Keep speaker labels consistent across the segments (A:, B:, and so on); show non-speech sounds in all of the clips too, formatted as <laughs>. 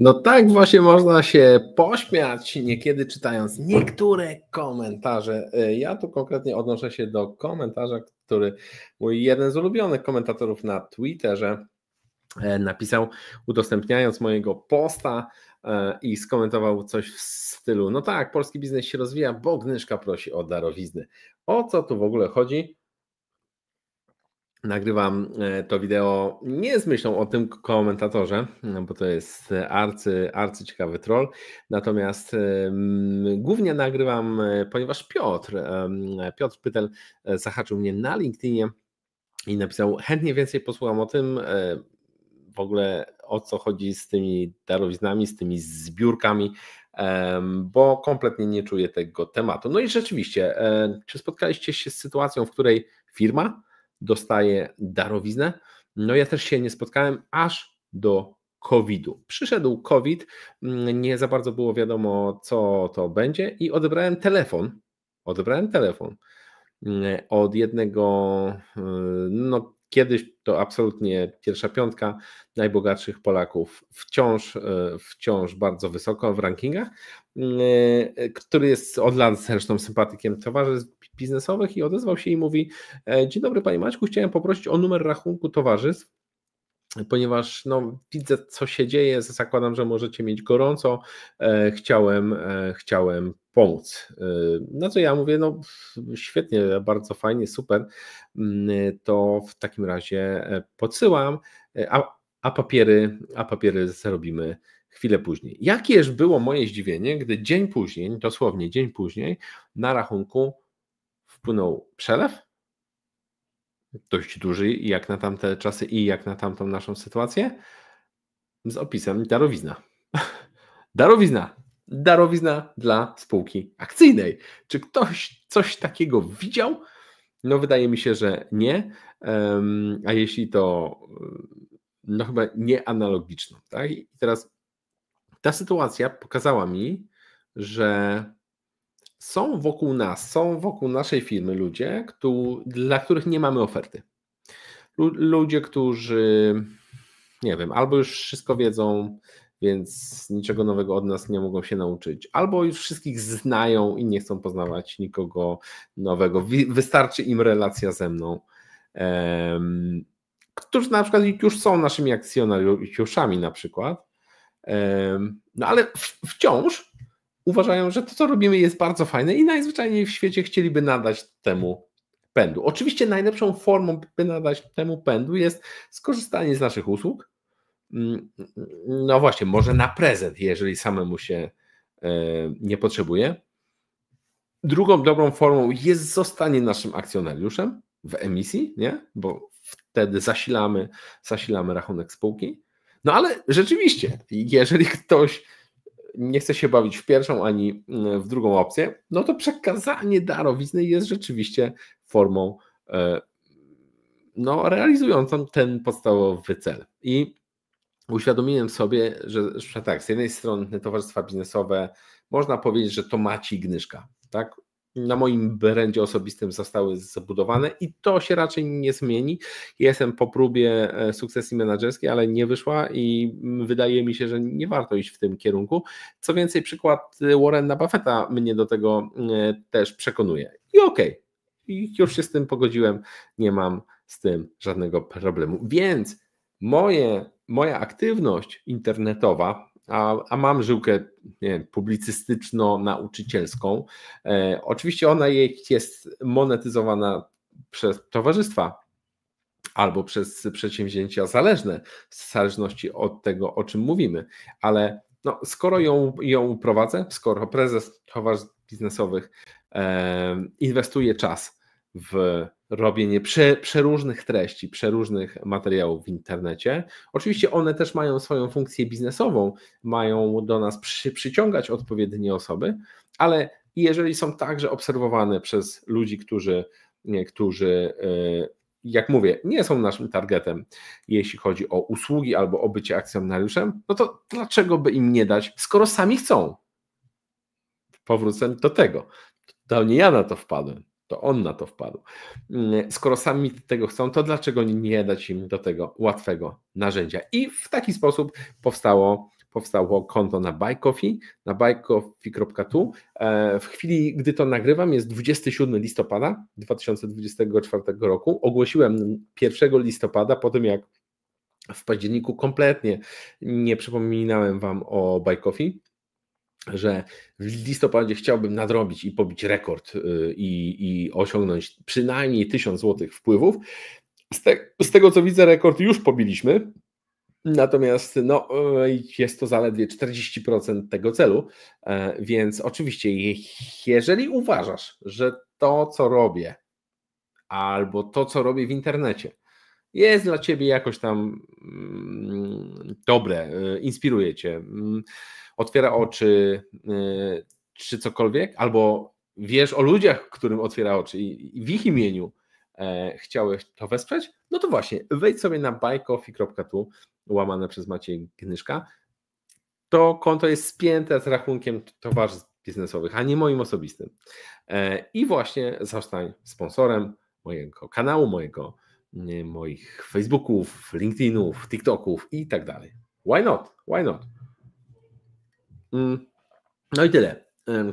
A: No tak właśnie można się pośmiać niekiedy czytając niektóre komentarze. E, ja tu konkretnie odnoszę się do komentarza, który mój jeden z ulubionych komentatorów na Twitterze e, napisał, udostępniając mojego posta e, i skomentował coś w stylu: No tak, polski biznes się rozwija, bo Gnyszka prosi o darowizny. O co tu w ogóle chodzi? nagrywam e, to wideo nie z myślą o tym komentatorze, no bo to jest arcy, arcy ciekawy troll, natomiast głównie nagrywam, e, ponieważ Piotr, Piotr Pytel e, zahaczył mnie na LinkedInie i napisał chętnie więcej posłucham o tym, w ogóle o co chodzi z tymi darowiznami, z tymi zbiórkami, bo kompletnie nie czuję tego tematu. No i rzeczywiście, czy spotkaliście się z sytuacją, w której firma dostaje darowiznę. No ja też się nie spotkałem aż do COVID-u. Przyszedł COVID, mm, nie za bardzo było wiadomo, co to będzie, i odebrałem telefon. Odebrałem telefon mm, od jednego y, no, kiedyś to absolutnie pierwsza piątka najbogatszych Polaków wciąż, e, wciąż bardzo wysoko w rankingach, e, który jest od lat zresztą sympatykiem towarzystw biznesowych i odezwał się i mówi: e, Dzień dobry, panie Maćku, chciałem poprosić o numer rachunku towarzystw ponieważ no, widzę, co się dzieje. Zakładam, że możecie mieć gorąco. E, chciałem, e, chciałem pomóc. E, no co ja mówię, no świetnie, bardzo fajnie, super. Mm, to w takim razie podsyłam, a, a papiery, a papiery zrobimy chwilę później. Jakież było moje zdziwienie, gdy dzień później, dosłownie dzień później, na rachunku wpłynął przelew dość duży jak na tamte czasy i jak na tamtą naszą sytuację z opisem darowizna. <laughs> Darowizna. Darowizna dla spółki akcyjnej. Czy ktoś coś takiego widział? No, wydaje mi się, że nie. A jeśli to, no chyba nieanalogiczno. Tak? I teraz ta sytuacja pokazała mi, że są wokół nas, są wokół naszej firmy ludzie, którzy, dla których nie mamy oferty. Ludzie, którzy, nie wiem, albo już wszystko wiedzą, więc niczego nowego od nas nie mogą się nauczyć, albo już wszystkich znają i nie chcą poznawać nikogo nowego. Wystarczy im relacja ze mną. którzy na przykład już są naszymi akcjonariuszami na przykład. no ale wciąż uważają, że to, co robimy, jest bardzo fajne i najzwyczajniej w świecie chcieliby nadać temu pędu. Oczywiście najlepszą formą, by nadać temu pędu, jest skorzystanie z naszych usług. Mm, no właśnie, może na prezent, jeżeli samemu się e, nie potrzebuje. Drugą dobrą formą jest zostanie naszym akcjonariuszem w emisji, nie? bo wtedy zasilamy, zasilamy rachunek spółki. No ale rzeczywiście, jeżeli ktoś nie chce się bawić w pierwszą ani mm, w drugą opcję, no to przekazanie darowizny jest rzeczywiście formą e, no, realizującą ten podstawowy cel. I uświadomiłem sobie, że, że tak, z jednej strony towarzystwa biznesowe, można powiedzieć, że to maci Gnyszka, tak? na moim brędzie osobistym zostały zbudowane i to się raczej nie zmieni. Jestem po próbie e, sukcesji menedżerskiej, ale nie wyszła i wydaje mi się, że nie warto iść w tym kierunku. Co więcej, przykład Warrena Buffetta mnie do tego e, też przekonuje. I okej, okay, już się z tym pogodziłem, nie mam z tym żadnego problemu. Więc moje, moja aktywność internetowa, a, a mam żyłkę publicystyczno-nauczycielską. E, oczywiście ona jest monetyzowana przez towarzystwa albo przez przedsięwzięcia zależne, w zależności od tego, o czym mówimy, ale no, skoro ją, ją prowadzę, skoro prezes towarzystw biznesowych e, inwestuje czas w robienie prze, przeróżnych treści, przeróżnych materiałów w internecie. Oczywiście one też mają swoją funkcję biznesową, mają do nas przy, przyciągać odpowiednie osoby, ale jeżeli są także obserwowane przez ludzi, którzy, nie, którzy e, jak mówię, nie są naszym targetem, jeśli chodzi o usługi albo o bycie akcjonariuszem, no to dlaczego by im nie dać, skoro sami chcą? Powrócę do tego. To nie ja na to wpadłem. To on na to wpadł. Mm, skoro sami tego chcą, to dlaczego nie dać im do tego łatwego narzędzia? I w taki sposób powstało powstało konto na BuyCoffee, na buycoffee.tu. E, w chwili, gdy to nagrywam, jest 27 listopada 2024 roku. Ogłosiłem 1 listopada, po tym jak w październiku kompletnie nie przypominałem Wam o BuyCoffee, że w listopadzie chciałbym nadrobić i pobić rekord y, i, i osiągnąć przynajmniej 1000 zł wpływów. Z, te, z, tego co widzę, rekord już pobiliśmy. Natomiast no, jest to zaledwie 40% tego celu, e, więc oczywiście, jeżeli uważasz, że to, co robię, albo to, co robię w internecie, jest dla ciebie jakoś tam mm, dobre, y, inspiruje cię, mm, otwiera oczy, y, czy cokolwiek, albo wiesz o ludziach, którym otwiera oczy i w ich imieniu e, chciałeś to wesprzeć, no to właśnie wejdź sobie na buycoffee.tu łamane przez Maciej Gnyszka. To konto jest spięte z rachunkiem towarzystw biznesowych, a nie moim osobistym. E, I właśnie zostań sponsorem mojego kanału, mojego moich Facebooków, LinkedInów, TikToków i tak dalej. Why not? Why not? Mm. No i tyle.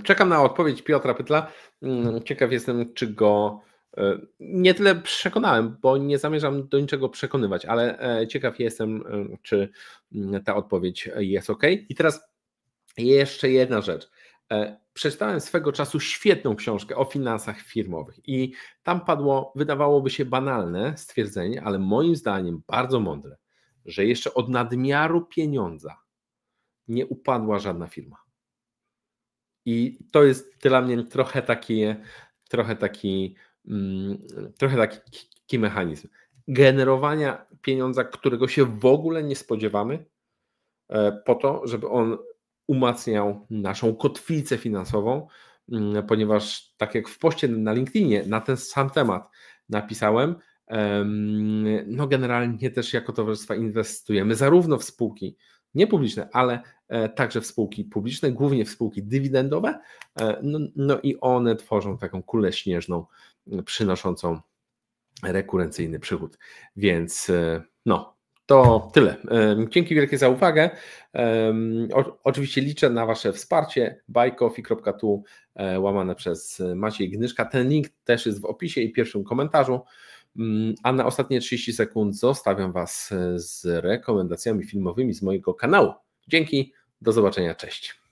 A: Czekam na odpowiedź Piotra Pytla. Mm, ciekaw jestem, czy go e, nie tyle przekonałem, bo nie zamierzam do niczego przekonywać, ale e, ciekaw jestem, czy mm, ta odpowiedź jest ok. I teraz jeszcze jedna rzecz. E, przeczytałem swego czasu świetną książkę o finansach firmowych i tam padło, wydawałoby się banalne stwierdzenie, ale moim zdaniem bardzo mądre, że jeszcze od nadmiaru pieniądza nie upadła żadna firma. I to jest dla mnie trochę taki, trochę taki, mm, trochę taki mechanizm generowania pieniądza, którego się w ogóle nie spodziewamy, e, po to, żeby on umacniał naszą kotwicę finansową, mm, ponieważ tak jak w poście na LinkedInie na ten sam temat napisałem, no generalnie też jako towarzystwa inwestujemy zarówno w spółki niepubliczne, ale e, także w spółki publiczne, głównie w spółki dywidendowe, e, no, no i one tworzą taką kulę śnieżną mm, przynoszącą rekurencyjny przychód. Więc e, no, to tyle. Dzięki wielkie za uwagę. oczywiście liczę na Wasze wsparcie buycoffee.tu e, łamane przez Maciej Gnyszka. Ten link też jest w opisie i pierwszym komentarzu. Mm, a na ostatnie 30 sekund zostawiam Was z rekomendacjami filmowymi z mojego kanału. Dzięki, do zobaczenia, cześć.